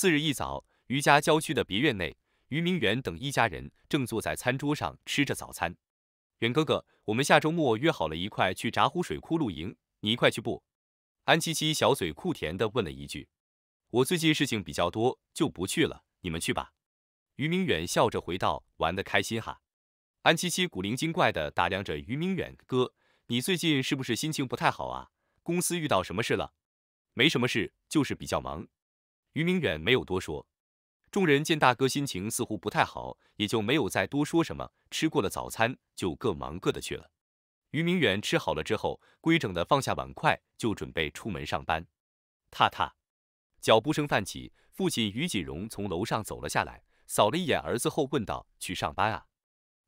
次日一早，余家郊区的别院内，于明远等一家人正坐在餐桌上吃着早餐。远哥哥，我们下周末约好了一块去闸湖水库露营，你一块去不？安七七小嘴酷甜的问了一句。我最近事情比较多，就不去了，你们去吧。于明远笑着回道。玩的开心哈。安七七古灵精怪的打量着于明远哥，你最近是不是心情不太好啊？公司遇到什么事了？没什么事，就是比较忙。于明远没有多说，众人见大哥心情似乎不太好，也就没有再多说什么。吃过了早餐，就各忙各的去了。于明远吃好了之后，规整的放下碗筷，就准备出门上班。踏踏，脚步声泛起，父亲于锦荣从楼上走了下来，扫了一眼儿子后问道：“去上班啊？”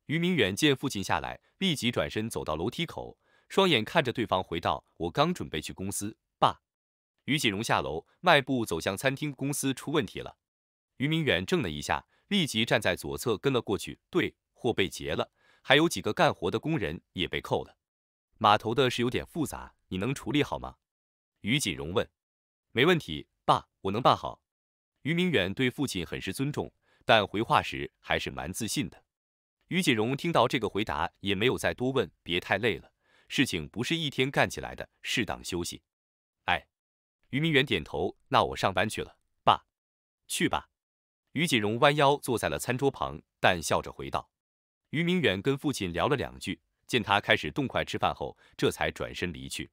于明远见父亲下来，立即转身走到楼梯口，双眼看着对方，回道：“我刚准备去公司。”于锦荣下楼，迈步走向餐厅。公司出问题了。于明远怔了一下，立即站在左侧跟了过去。对，货被劫了，还有几个干活的工人也被扣了。码头的事有点复杂，你能处理好吗？于锦荣问。没问题，爸，我能办好。于明远对父亲很是尊重，但回话时还是蛮自信的。于锦荣听到这个回答，也没有再多问。别太累了，事情不是一天干起来的，适当休息。于明远点头，那我上班去了，爸，去吧。于锦荣弯腰坐在了餐桌旁，淡笑着回道。于明远跟父亲聊了两句，见他开始动筷吃饭后，这才转身离去。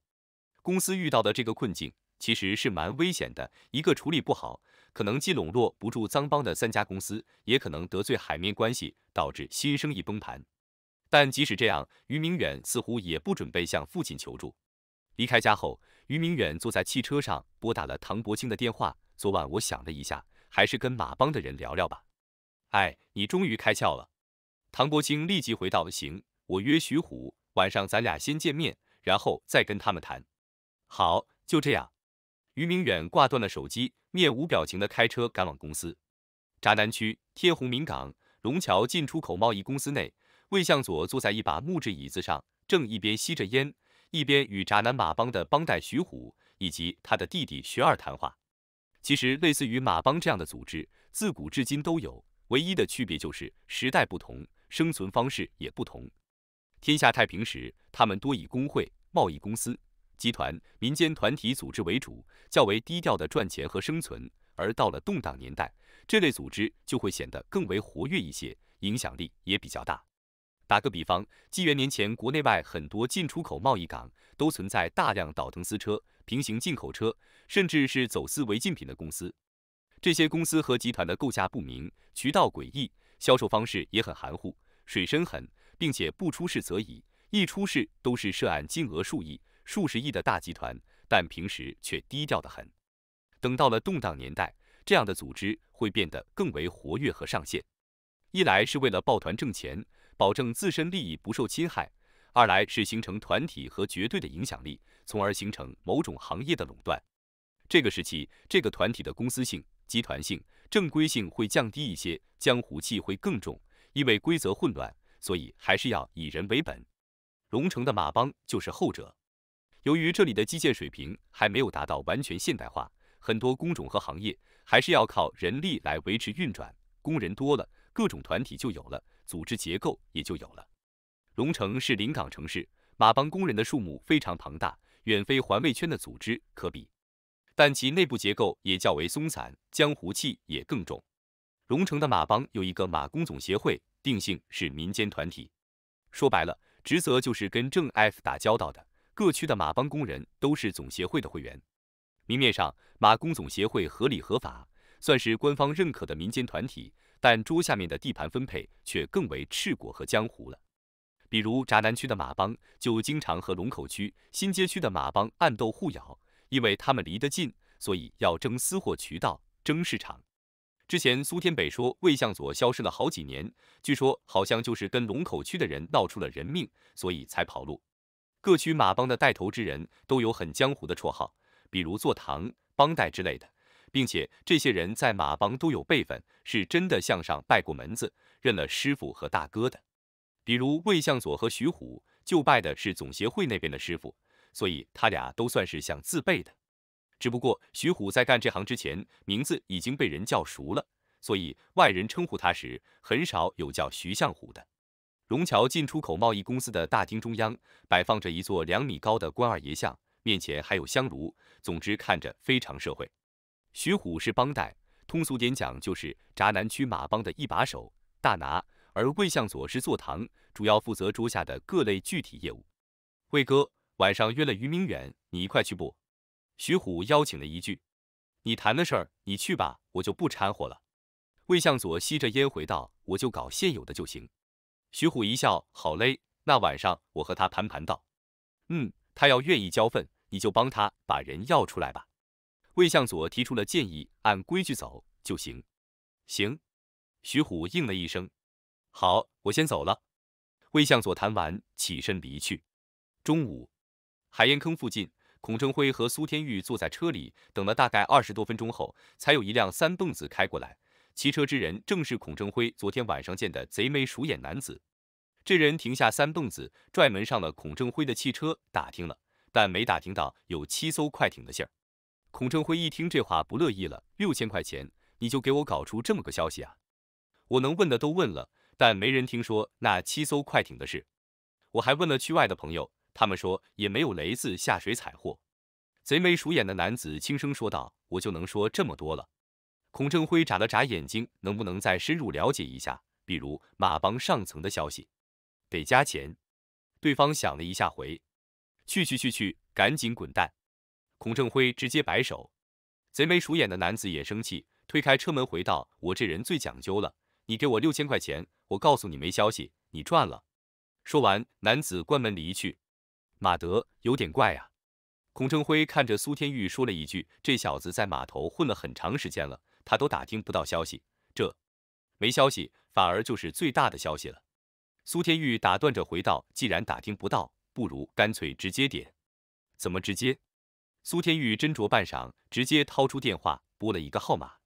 公司遇到的这个困境其实是蛮危险的，一个处理不好，可能既笼络不住脏帮的三家公司，也可能得罪海面关系，导致新生意崩盘。但即使这样，于明远似乎也不准备向父亲求助。离开家后，余明远坐在汽车上拨打了唐伯清的电话。昨晚我想了一下，还是跟马帮的人聊聊吧。哎，你终于开窍了。唐伯清立即回道：行，我约徐虎，晚上咱俩先见面，然后再跟他们谈。好，就这样。余明远挂断了手机，面无表情的开车赶往公司。闸南区天虹明港龙桥进出口贸易公司内，魏向佐坐在一把木质椅子上，正一边吸着烟。一边与渣男马帮的帮带徐虎以及他的弟弟徐二谈话。其实，类似于马帮这样的组织，自古至今都有，唯一的区别就是时代不同，生存方式也不同。天下太平时，他们多以工会、贸易公司、集团、民间团体组织为主，较为低调的赚钱和生存；而到了动荡年代，这类组织就会显得更为活跃一些，影响力也比较大。打个比方，纪元年前，国内外很多进出口贸易港都存在大量倒腾私车、平行进口车，甚至是走私违禁品的公司。这些公司和集团的构架不明，渠道诡异，销售方式也很含糊，水深很，并且不出事则已，一出事都是涉案金额数亿、数十亿的大集团，但平时却低调的很。等到了动荡年代，这样的组织会变得更为活跃和上线。一来是为了抱团挣钱。保证自身利益不受侵害，二来是形成团体和绝对的影响力，从而形成某种行业的垄断。这个时期，这个团体的公司性、集团性、正规性会降低一些，江湖气会更重。因为规则混乱，所以还是要以人为本。龙城的马帮就是后者。由于这里的基建水平还没有达到完全现代化，很多工种和行业还是要靠人力来维持运转。工人多了，各种团体就有了。组织结构也就有了。龙城是临港城市，马帮工人的数目非常庞大，远非环卫圈的组织可比。但其内部结构也较为松散，江湖气也更重。龙城的马帮有一个马工总协会，定性是民间团体。说白了，职责就是跟正 F 打交道的。各区的马帮工人都是总协会的会员。明面上，马工总协会合理合法，算是官方认可的民间团体。但桌下面的地盘分配却更为赤果和江湖了，比如闸南区的马帮就经常和龙口区、新街区的马帮暗斗互咬，因为他们离得近，所以要争私货渠道、争市场。之前苏天北说魏向左消失了好几年，据说好像就是跟龙口区的人闹出了人命，所以才跑路。各区马帮的带头之人都有很江湖的绰号，比如坐堂、帮带之类的。并且这些人在马帮都有辈分，是真的向上拜过门子，认了师傅和大哥的。比如魏向佐和徐虎，就拜的是总协会那边的师傅，所以他俩都算是想自辈的。只不过徐虎在干这行之前，名字已经被人叫熟了，所以外人称呼他时，很少有叫徐向虎的。龙桥进出口贸易公司的大厅中央，摆放着一座两米高的关二爷像，面前还有香炉，总之看着非常社会。徐虎是帮带，通俗点讲就是闸南区马帮的一把手大拿，而魏向左是坐堂，主要负责桌下的各类具体业务。魏哥晚上约了于明远，你一块去不？徐虎邀请了一句。你谈的事儿，你去吧，我就不掺和了。魏向左吸着烟回道，我就搞现有的就行。徐虎一笑，好嘞，那晚上我和他盘盘道。嗯，他要愿意交份，你就帮他把人要出来吧。魏向佐提出了建议，按规矩走就行。行，徐虎应了一声。好，我先走了。魏向佐谈完，起身离去。中午，海烟坑附近，孔正辉和苏天玉坐在车里，等了大概二十多分钟后，才有一辆三蹦子开过来。骑车之人正是孔正辉昨天晚上见的贼眉鼠眼男子。这人停下三蹦子，拽门上了孔正辉的汽车，打听了，但没打听到有七艘快艇的信儿。孔正辉一听这话不乐意了，六千块钱你就给我搞出这么个消息啊？我能问的都问了，但没人听说那七艘快艇的事。我还问了区外的朋友，他们说也没有雷子下水采货。贼眉鼠眼的男子轻声说道：“我就能说这么多了。”孔正辉眨了眨眼睛，能不能再深入了解一下？比如马帮上层的消息，得加钱。对方想了一下，回：“去去去去，赶紧滚蛋。”孔正辉直接摆手，贼眉鼠眼的男子也生气，推开车门回道：“我这人最讲究了，你给我六千块钱，我告诉你没消息，你赚了。”说完，男子关门离去。马德有点怪啊！孔正辉看着苏天玉说了一句：“这小子在码头混了很长时间了，他都打听不到消息，这没消息反而就是最大的消息了。”苏天玉打断着回道：“既然打听不到，不如干脆直接点，怎么直接？”苏天玉斟酌半晌，直接掏出电话，拨了一个号码。